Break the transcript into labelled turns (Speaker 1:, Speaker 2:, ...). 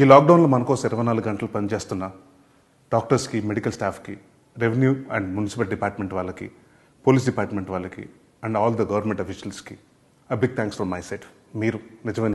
Speaker 1: ఈ లాక్డౌన్లో మనకోసం ఇరవై నాలుగు గంటలు పనిచేస్తున్న డాక్టర్స్కి మెడికల్ స్టాఫ్కి రెవెన్యూ అండ్ మున్సిపల్ డిపార్ట్మెంట్ వాళ్ళకి పోలీస్ డిపార్ట్మెంట్ వాళ్ళకి అండ్ ఆల్ ద గవర్నమెంట్ అఫీషియల్స్కి a big thanks from my side మీరు నిజమైన